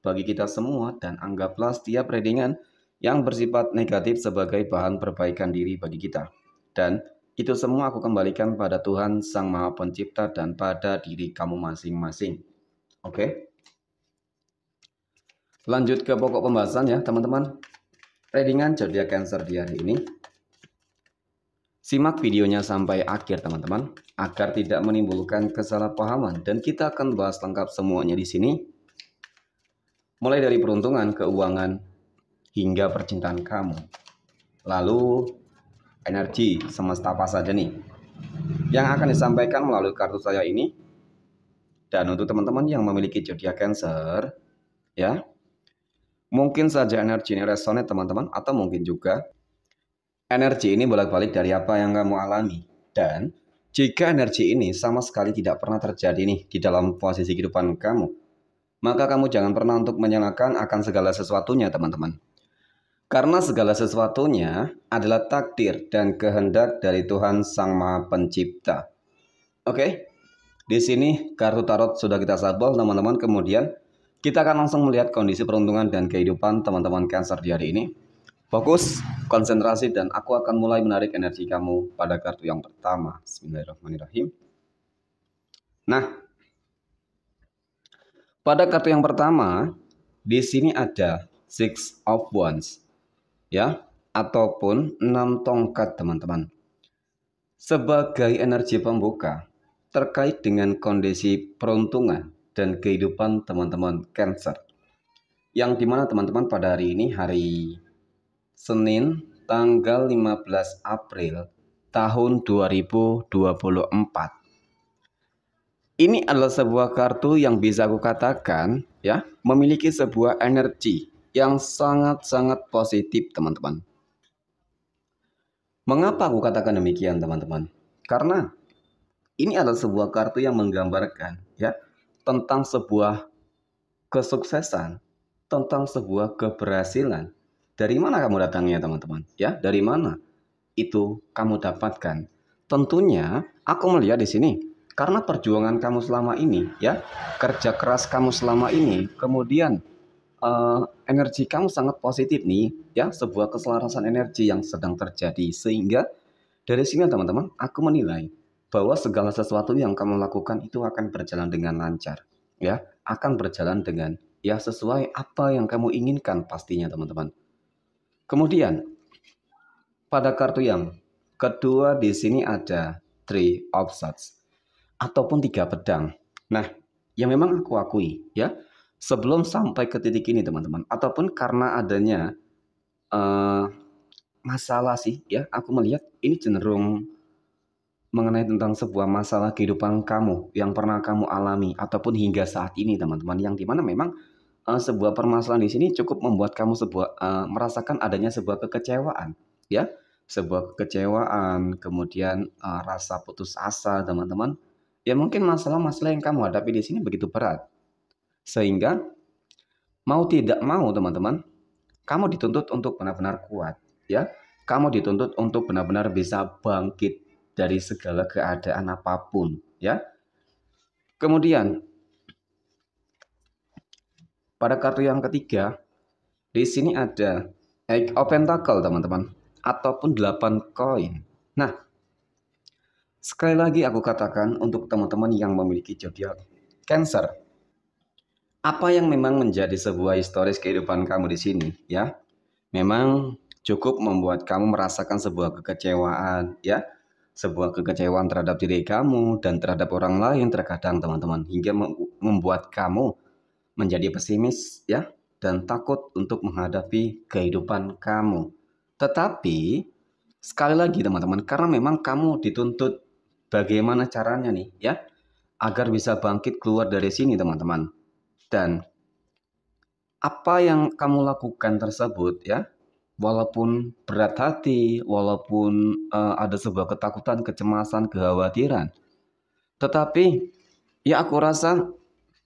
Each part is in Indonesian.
bagi kita semua dan anggaplah setiap readingan yang bersifat negatif sebagai bahan perbaikan diri bagi kita. Dan itu semua aku kembalikan pada Tuhan Sang Maha Pencipta dan pada diri kamu masing-masing. Oke. Lanjut ke pokok pembahasan ya, teman-teman. readingan zodiak Cancer di hari ini. Simak videonya sampai akhir, teman-teman, agar tidak menimbulkan kesalahpahaman dan kita akan bahas lengkap semuanya di sini mulai dari peruntungan, keuangan, hingga percintaan kamu. Lalu, energi semesta apa saja nih yang akan disampaikan melalui kartu saya ini. Dan untuk teman-teman yang memiliki zodiak Cancer, ya, mungkin saja energi ini resonate teman-teman, atau mungkin juga energi ini bolak-balik dari apa yang kamu alami. Dan jika energi ini sama sekali tidak pernah terjadi nih di dalam posisi kehidupan kamu, maka kamu jangan pernah untuk menyalahkan akan segala sesuatunya, teman-teman. Karena segala sesuatunya adalah takdir dan kehendak dari Tuhan Sang Maha Pencipta. Oke, di sini kartu tarot sudah kita sabol, teman-teman. Kemudian kita akan langsung melihat kondisi peruntungan dan kehidupan teman-teman Cancer di hari ini. Fokus, konsentrasi, dan aku akan mulai menarik energi kamu pada kartu yang pertama. Bismillahirrahmanirrahim. Nah, pada kartu yang pertama, di sini ada Six of Wands, ya, ataupun enam tongkat teman-teman. Sebagai energi pembuka, terkait dengan kondisi peruntungan dan kehidupan teman-teman Cancer. Yang dimana teman-teman pada hari ini hari Senin tanggal 15 April tahun 2024 ini adalah sebuah kartu yang bisa aku katakan ya memiliki sebuah energi yang sangat-sangat positif teman-teman. Mengapa aku katakan demikian teman-teman? Karena ini adalah sebuah kartu yang menggambarkan ya tentang sebuah kesuksesan, tentang sebuah keberhasilan. Dari mana kamu datangnya teman-teman? Ya, dari mana? Itu kamu dapatkan. Tentunya aku melihat di sini karena perjuangan kamu selama ini, ya, kerja keras kamu selama ini, kemudian uh, energi kamu sangat positif nih, ya, sebuah keselarasan energi yang sedang terjadi. Sehingga dari sini teman-teman, aku menilai bahwa segala sesuatu yang kamu lakukan itu akan berjalan dengan lancar, ya, akan berjalan dengan ya sesuai apa yang kamu inginkan pastinya teman-teman. Kemudian pada kartu yang kedua di sini ada Three of Swords ataupun tiga pedang. Nah, yang memang aku akui ya, sebelum sampai ke titik ini teman-teman, ataupun karena adanya uh, masalah sih ya, aku melihat ini cenderung mengenai tentang sebuah masalah kehidupan kamu yang pernah kamu alami ataupun hingga saat ini teman-teman yang dimana memang uh, sebuah permasalahan di sini cukup membuat kamu sebuah uh, merasakan adanya sebuah kekecewaan ya sebuah kekecewaan kemudian uh, rasa putus asa teman-teman ya mungkin masalah-masalah yang kamu hadapi di sini begitu berat. Sehingga mau tidak mau teman-teman, kamu dituntut untuk benar-benar kuat, ya. Kamu dituntut untuk benar-benar bisa bangkit dari segala keadaan apapun, ya. Kemudian pada kartu yang ketiga, di sini ada Eight of Pentacle, teman-teman, ataupun 8 koin. Nah, Sekali lagi aku katakan untuk teman-teman yang memiliki zodiak Cancer. Apa yang memang menjadi sebuah historis kehidupan kamu di sini, ya? Memang cukup membuat kamu merasakan sebuah kekecewaan, ya? Sebuah kekecewaan terhadap diri kamu dan terhadap orang lain terkadang teman-teman hingga membuat kamu menjadi pesimis, ya? Dan takut untuk menghadapi kehidupan kamu. Tetapi sekali lagi teman-teman karena memang kamu dituntut Bagaimana caranya nih ya agar bisa bangkit keluar dari sini teman-teman. Dan apa yang kamu lakukan tersebut ya, walaupun berat hati, walaupun uh, ada sebuah ketakutan, kecemasan, kekhawatiran. Tetapi ya aku rasa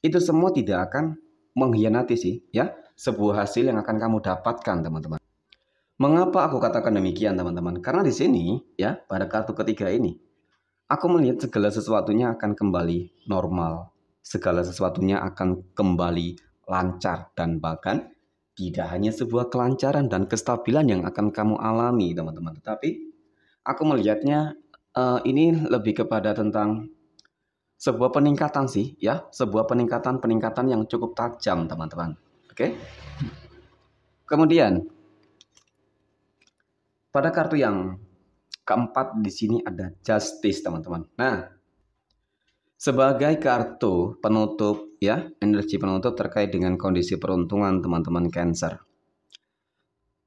itu semua tidak akan mengkhianati sih ya sebuah hasil yang akan kamu dapatkan teman-teman. Mengapa aku katakan demikian, teman-teman? Karena di sini, ya, pada kartu ketiga ini, Aku melihat segala sesuatunya akan kembali normal. Segala sesuatunya akan kembali lancar dan bahkan tidak hanya sebuah kelancaran dan kestabilan yang akan kamu alami, teman-teman. Tetapi aku melihatnya uh, ini lebih kepada tentang sebuah peningkatan sih, ya, sebuah peningkatan-peningkatan yang cukup tajam, teman-teman. Oke. Okay? Kemudian pada kartu yang keempat di sini ada justice teman-teman. Nah, sebagai kartu penutup ya, energi penutup terkait dengan kondisi peruntungan teman-teman Cancer.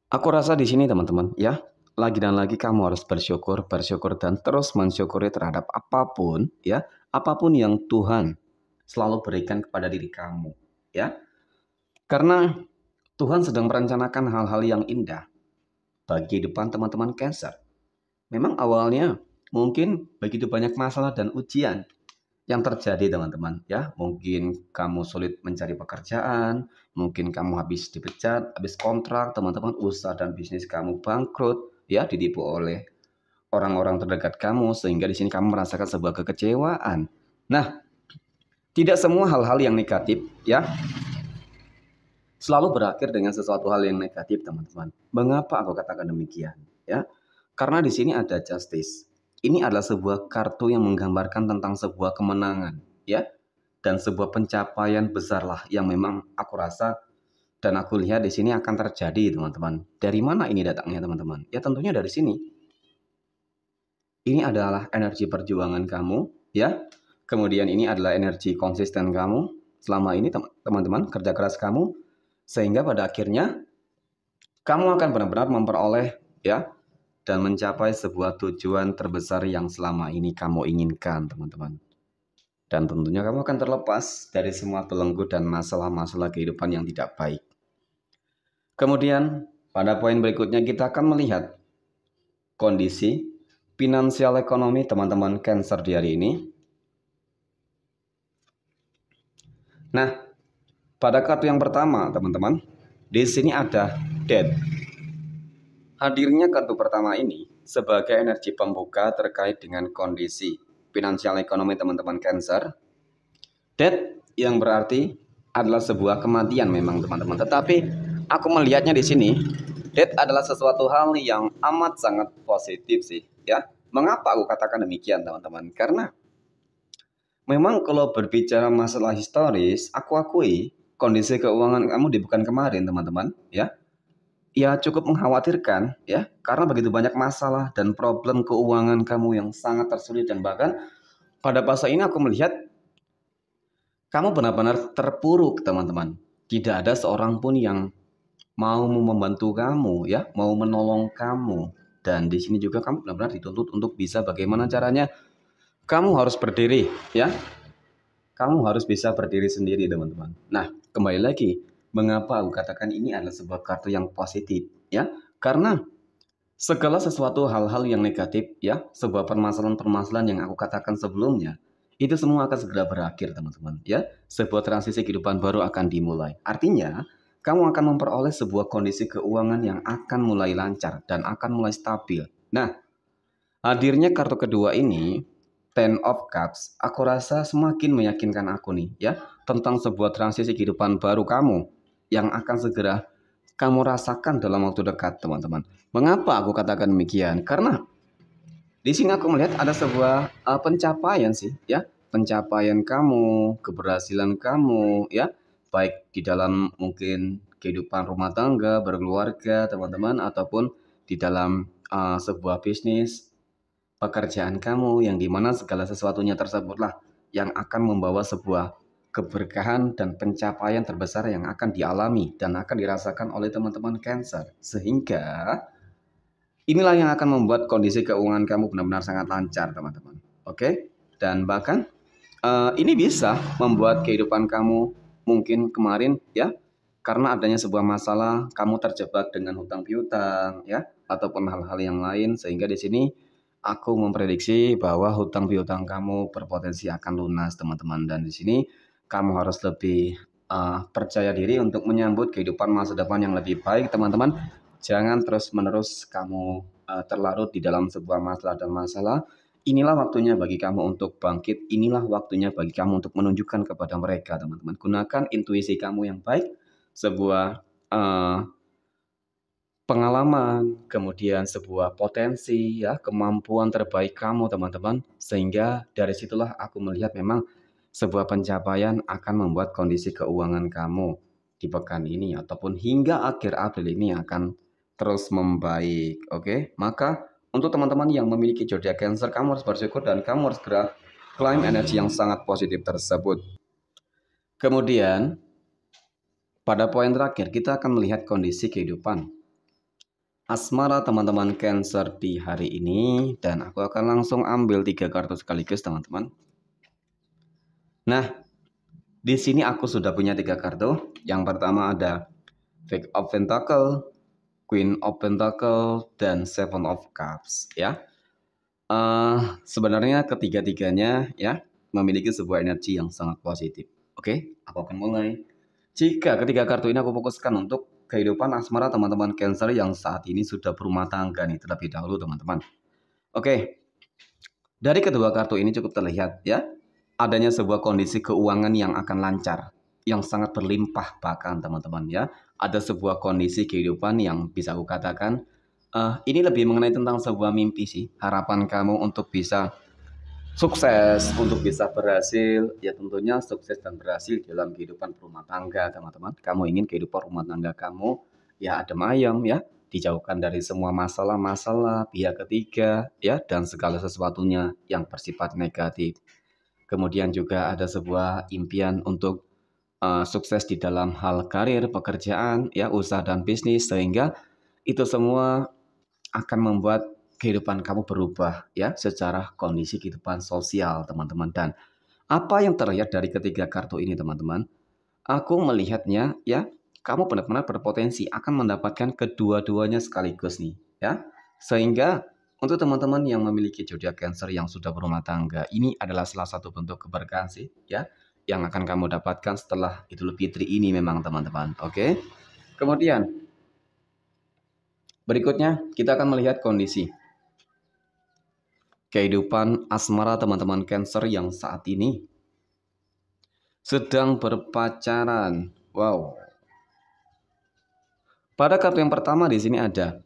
Aku rasa di sini teman-teman ya, lagi dan lagi kamu harus bersyukur, bersyukur dan terus mensyukuri terhadap apapun ya, apapun yang Tuhan selalu berikan kepada diri kamu ya. Karena Tuhan sedang merencanakan hal-hal yang indah bagi depan teman-teman Cancer Memang awalnya mungkin begitu banyak masalah dan ujian yang terjadi teman-teman ya mungkin kamu sulit mencari pekerjaan mungkin kamu habis dipecat habis kontrak teman-teman usaha dan bisnis kamu bangkrut ya ditipu oleh orang-orang terdekat kamu sehingga di sini kamu merasakan sebuah kekecewaan nah tidak semua hal-hal yang negatif ya selalu berakhir dengan sesuatu hal yang negatif teman-teman mengapa aku katakan demikian ya karena di sini ada justice. Ini adalah sebuah kartu yang menggambarkan tentang sebuah kemenangan, ya. Dan sebuah pencapaian besarlah yang memang aku rasa dan aku lihat di sini akan terjadi, teman-teman. Dari mana ini datangnya, teman-teman? Ya tentunya dari sini. Ini adalah energi perjuangan kamu, ya. Kemudian ini adalah energi konsisten kamu selama ini, teman-teman, kerja keras kamu sehingga pada akhirnya kamu akan benar-benar memperoleh ya dan mencapai sebuah tujuan terbesar yang selama ini kamu inginkan, teman-teman. Dan tentunya kamu akan terlepas dari semua belenggu dan masalah-masalah kehidupan yang tidak baik. Kemudian, pada poin berikutnya kita akan melihat kondisi finansial ekonomi teman-teman Cancer di hari ini. Nah, pada kartu yang pertama, teman-teman, di sini ada dead Hadirnya kartu pertama ini sebagai energi pembuka terkait dengan kondisi finansial ekonomi teman-teman Cancer. Death yang berarti adalah sebuah kematian memang teman-teman. Tetapi aku melihatnya di sini, death adalah sesuatu hal yang amat sangat positif sih, ya. Mengapa aku katakan demikian, teman-teman? Karena memang kalau berbicara masalah historis, aku akui kondisi keuangan kamu di bukan kemarin, teman-teman, ya ya cukup mengkhawatirkan ya karena begitu banyak masalah dan problem keuangan kamu yang sangat tersulit dan bahkan pada masa ini aku melihat kamu benar-benar terpuruk teman-teman tidak ada seorang pun yang mau membantu kamu ya mau menolong kamu dan di sini juga kamu benar-benar dituntut untuk bisa bagaimana caranya kamu harus berdiri ya kamu harus bisa berdiri sendiri teman-teman nah kembali lagi Mengapa aku katakan ini adalah sebuah kartu yang positif ya? Karena segala sesuatu hal-hal yang negatif ya, sebuah permasalahan-permasalahan yang aku katakan sebelumnya itu semua akan segera berakhir teman-teman ya. Sebuah transisi kehidupan baru akan dimulai. Artinya kamu akan memperoleh sebuah kondisi keuangan yang akan mulai lancar dan akan mulai stabil. Nah, hadirnya kartu kedua ini, Ten of Cups, aku rasa semakin meyakinkan aku nih ya, tentang sebuah transisi kehidupan baru kamu yang akan segera kamu rasakan dalam waktu dekat, teman-teman. Mengapa aku katakan demikian? Karena di sini aku melihat ada sebuah uh, pencapaian sih, ya. Pencapaian kamu, keberhasilan kamu, ya. Baik di dalam mungkin kehidupan rumah tangga, berkeluarga, teman-teman ataupun di dalam uh, sebuah bisnis, pekerjaan kamu yang dimana segala sesuatunya tersebutlah yang akan membawa sebuah keberkahan dan pencapaian terbesar yang akan dialami dan akan dirasakan oleh teman-teman Cancer. Sehingga inilah yang akan membuat kondisi keuangan kamu benar-benar sangat lancar, teman-teman. Oke? Dan bahkan uh, ini bisa membuat kehidupan kamu mungkin kemarin ya karena adanya sebuah masalah kamu terjebak dengan hutang piutang ya ataupun hal-hal yang lain sehingga di sini aku memprediksi bahwa hutang piutang kamu berpotensi akan lunas teman-teman dan di sini kamu harus lebih uh, percaya diri untuk menyambut kehidupan masa depan yang lebih baik, teman-teman. Jangan terus-menerus kamu uh, terlarut di dalam sebuah masalah dan masalah. Inilah waktunya bagi kamu untuk bangkit. Inilah waktunya bagi kamu untuk menunjukkan kepada mereka, teman-teman. Gunakan intuisi kamu yang baik, sebuah uh, pengalaman, kemudian sebuah potensi, ya kemampuan terbaik kamu, teman-teman. Sehingga dari situlah aku melihat memang sebuah pencapaian akan membuat kondisi keuangan kamu di pekan ini ataupun hingga akhir April ini akan terus membaik. Oke, okay? maka untuk teman-teman yang memiliki zodiak Cancer, kamu harus bersyukur dan kamu harus segera klaim energi yang sangat positif tersebut. Kemudian, pada poin terakhir kita akan melihat kondisi kehidupan. Asmara teman-teman Cancer di hari ini dan aku akan langsung ambil tiga kartu sekaligus teman-teman. Nah, di sini aku sudah punya tiga kartu. Yang pertama ada fake of Pentacle, Queen of Pentacle, dan Seven of Cups. Ya, uh, sebenarnya ketiga-tiganya ya memiliki sebuah energi yang sangat positif. Oke, okay? aku akan mulai. Jika ketiga kartu ini aku fokuskan untuk kehidupan asmara teman-teman Cancer yang saat ini sudah berumah tangga nih terlebih dahulu teman-teman. Oke, dari kedua kartu ini cukup terlihat ya adanya sebuah kondisi keuangan yang akan lancar, yang sangat berlimpah bahkan teman-teman ya. Ada sebuah kondisi kehidupan yang bisa aku katakan uh, ini lebih mengenai tentang sebuah mimpi sih, harapan kamu untuk bisa sukses, untuk bisa berhasil. Ya tentunya sukses dan berhasil dalam kehidupan rumah tangga, teman-teman. Kamu ingin kehidupan rumah tangga kamu ya ada ayam ya, dijauhkan dari semua masalah-masalah pihak ketiga ya dan segala sesuatunya yang bersifat negatif kemudian juga ada sebuah impian untuk uh, sukses di dalam hal karir, pekerjaan, ya usaha dan bisnis sehingga itu semua akan membuat kehidupan kamu berubah ya secara kondisi kehidupan sosial teman-teman dan apa yang terlihat dari ketiga kartu ini teman-teman aku melihatnya ya kamu benar-benar berpotensi akan mendapatkan kedua-duanya sekaligus nih ya sehingga untuk teman-teman yang memiliki zodiak Cancer yang sudah berumah tangga, ini adalah salah satu bentuk keberkahan sih, ya, yang akan kamu dapatkan setelah Idul Fitri ini memang teman-teman. Oke. Kemudian berikutnya kita akan melihat kondisi kehidupan asmara teman-teman Cancer yang saat ini sedang berpacaran. Wow. Pada kartu yang pertama di sini ada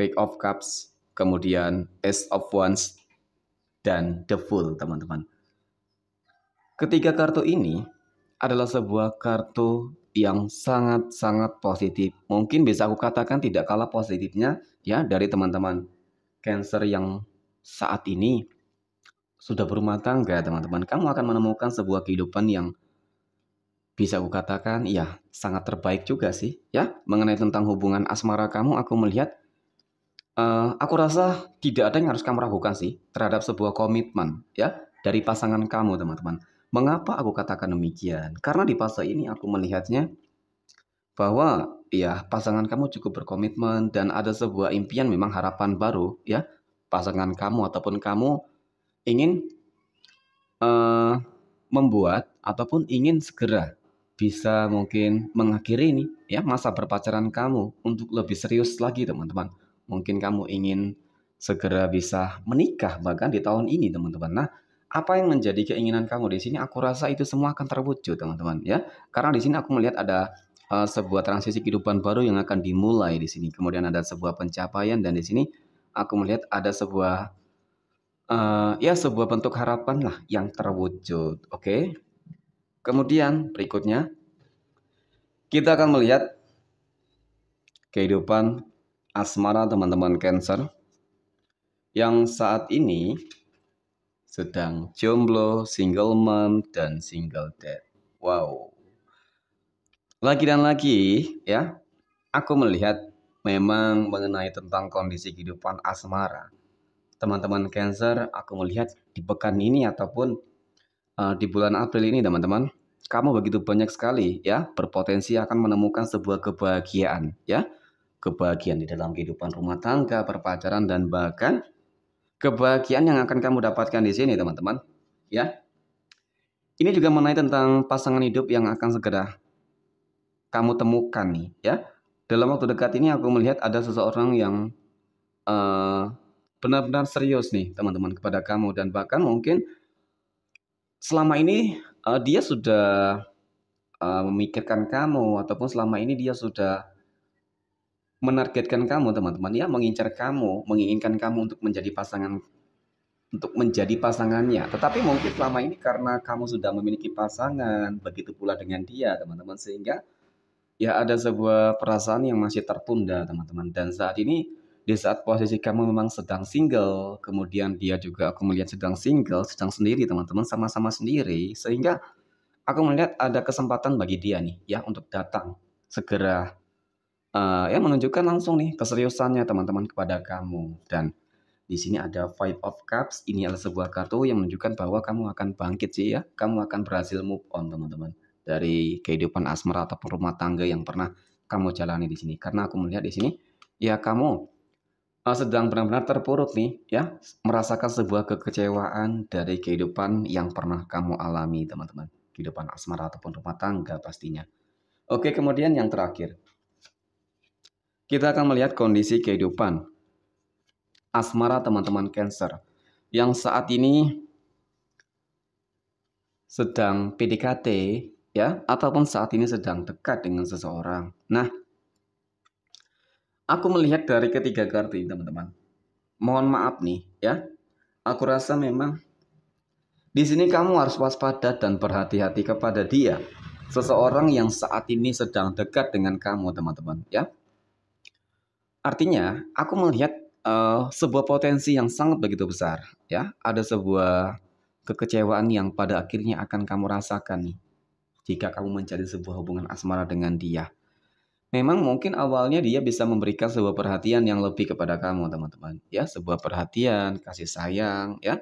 Fake of Cups kemudian Ace of Wands, dan The Fool, teman-teman. Ketiga kartu ini adalah sebuah kartu yang sangat-sangat positif. Mungkin bisa aku katakan tidak kalah positifnya ya dari teman-teman Cancer yang saat ini sudah berumah tangga, teman-teman. Kamu akan menemukan sebuah kehidupan yang bisa aku katakan ya sangat terbaik juga sih ya mengenai tentang hubungan asmara kamu aku melihat Uh, aku rasa tidak ada yang harus kamu ragukan sih terhadap sebuah komitmen ya dari pasangan kamu teman-teman. Mengapa aku katakan demikian? Karena di fase ini aku melihatnya bahwa ya pasangan kamu cukup berkomitmen dan ada sebuah impian memang harapan baru ya pasangan kamu ataupun kamu ingin uh, membuat ataupun ingin segera bisa mungkin mengakhiri ini ya masa berpacaran kamu untuk lebih serius lagi teman-teman Mungkin kamu ingin segera bisa menikah bahkan di tahun ini, teman-teman. Nah, apa yang menjadi keinginan kamu di sini? Aku rasa itu semua akan terwujud, teman-teman, ya. Karena di sini aku melihat ada uh, sebuah transisi kehidupan baru yang akan dimulai di sini. Kemudian ada sebuah pencapaian dan di sini aku melihat ada sebuah uh, ya sebuah bentuk harapan lah yang terwujud. Oke. Okay? Kemudian berikutnya kita akan melihat kehidupan asmara teman-teman Cancer yang saat ini sedang jomblo, single mom, dan single dad. Wow. Lagi dan lagi ya, aku melihat memang mengenai tentang kondisi kehidupan asmara. Teman-teman Cancer, aku melihat di pekan ini ataupun uh, di bulan April ini teman-teman, kamu begitu banyak sekali ya berpotensi akan menemukan sebuah kebahagiaan ya kebahagiaan di dalam kehidupan rumah tangga, perpacaran dan bahkan kebahagiaan yang akan kamu dapatkan di sini, teman-teman. Ya. Ini juga mengenai tentang pasangan hidup yang akan segera kamu temukan nih, ya. Dalam waktu dekat ini aku melihat ada seseorang yang benar eh, benar-benar serius nih, teman-teman kepada kamu dan bahkan mungkin selama ini uh, dia sudah eh, memikirkan kamu ataupun selama ini dia sudah menargetkan kamu teman-teman ya mengincar kamu menginginkan kamu untuk menjadi pasangan untuk menjadi pasangannya tetapi mungkin selama ini karena kamu sudah memiliki pasangan begitu pula dengan dia teman-teman sehingga ya ada sebuah perasaan yang masih tertunda teman-teman dan saat ini di saat posisi kamu memang sedang single kemudian dia juga aku melihat sedang single sedang sendiri teman-teman sama-sama sendiri sehingga aku melihat ada kesempatan bagi dia nih ya untuk datang segera uh, yang menunjukkan langsung nih keseriusannya teman-teman kepada kamu dan di sini ada Five of Cups. Ini adalah sebuah kartu yang menunjukkan bahwa kamu akan bangkit sih ya. Kamu akan berhasil move on teman-teman dari kehidupan asmara ataupun rumah tangga yang pernah kamu jalani di sini. Karena aku melihat di sini ya kamu uh, sedang benar-benar terpuruk nih ya, merasakan sebuah kekecewaan dari kehidupan yang pernah kamu alami teman-teman. Kehidupan asmara ataupun rumah tangga pastinya. Oke, kemudian yang terakhir. Kita akan melihat kondisi kehidupan asmara teman-teman Cancer yang saat ini sedang PDKT ya ataupun saat ini sedang dekat dengan seseorang. Nah, aku melihat dari ketiga kartu ini teman-teman. Mohon maaf nih ya. Aku rasa memang di sini kamu harus waspada dan berhati-hati kepada dia, seseorang yang saat ini sedang dekat dengan kamu, teman-teman, ya. Artinya, aku melihat uh, sebuah potensi yang sangat begitu besar, ya. Ada sebuah kekecewaan yang pada akhirnya akan kamu rasakan nih jika kamu mencari sebuah hubungan asmara dengan dia. Memang mungkin awalnya dia bisa memberikan sebuah perhatian yang lebih kepada kamu, teman-teman. Ya, sebuah perhatian, kasih sayang, ya.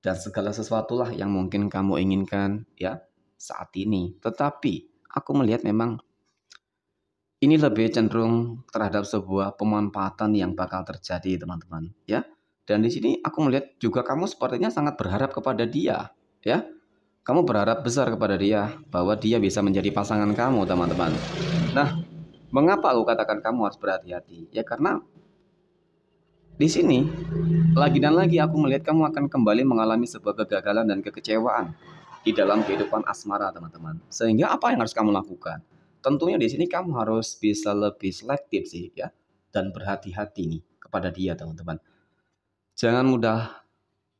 Dan segala sesuatulah yang mungkin kamu inginkan, ya, saat ini. Tetapi aku melihat memang ini lebih cenderung terhadap sebuah pemanfaatan yang bakal terjadi, teman-teman, ya. Dan di sini aku melihat juga kamu sepertinya sangat berharap kepada dia, ya. Kamu berharap besar kepada dia bahwa dia bisa menjadi pasangan kamu, teman-teman. Nah, mengapa aku katakan kamu harus berhati-hati? Ya karena di sini lagi dan lagi aku melihat kamu akan kembali mengalami sebuah kegagalan dan kekecewaan di dalam kehidupan asmara, teman-teman. Sehingga apa yang harus kamu lakukan? tentunya di sini kamu harus bisa lebih selektif sih ya dan berhati-hati nih kepada dia teman-teman. Jangan mudah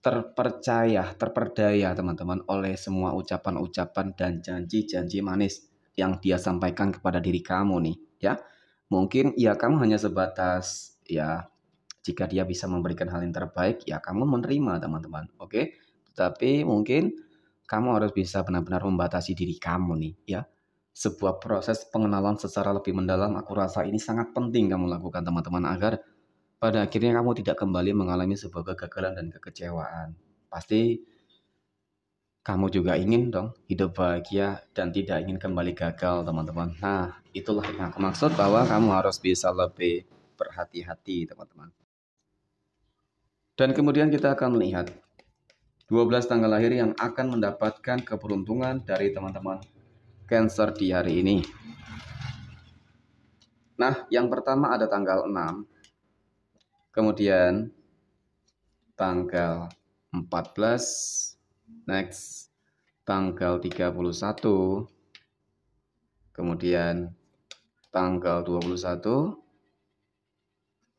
terpercaya, terperdaya teman-teman oleh semua ucapan-ucapan dan janji-janji manis yang dia sampaikan kepada diri kamu nih ya. Mungkin ya kamu hanya sebatas ya jika dia bisa memberikan hal yang terbaik ya kamu menerima teman-teman oke tetapi mungkin kamu harus bisa benar-benar membatasi diri kamu nih ya sebuah proses pengenalan secara lebih mendalam aku rasa ini sangat penting kamu lakukan teman-teman agar pada akhirnya kamu tidak kembali mengalami sebuah kegagalan dan kekecewaan. Pasti kamu juga ingin dong hidup bahagia dan tidak ingin kembali gagal teman-teman. Nah itulah yang aku maksud bahwa kamu harus bisa lebih berhati-hati teman-teman. Dan kemudian kita akan melihat 12 tanggal lahir yang akan mendapatkan keberuntungan dari teman-teman Cancer di hari ini. Nah, yang pertama ada tanggal 6, kemudian tanggal 14, next tanggal 31, kemudian tanggal 21,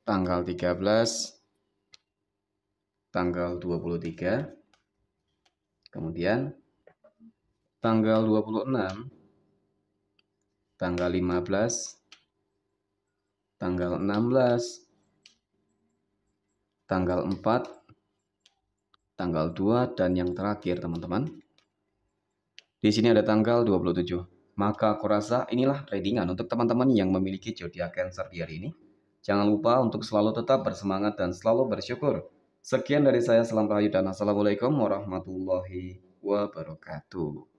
tanggal 13, tanggal 23, kemudian tanggal 26, tanggal 15, tanggal 16, tanggal 4, tanggal 2, dan yang terakhir teman-teman. Di sini ada tanggal 27. Maka aku rasa inilah readingan untuk teman-teman yang memiliki zodiak Cancer di hari ini. Jangan lupa untuk selalu tetap bersemangat dan selalu bersyukur. Sekian dari saya, Salam Rahayu dan Assalamualaikum warahmatullahi wabarakatuh.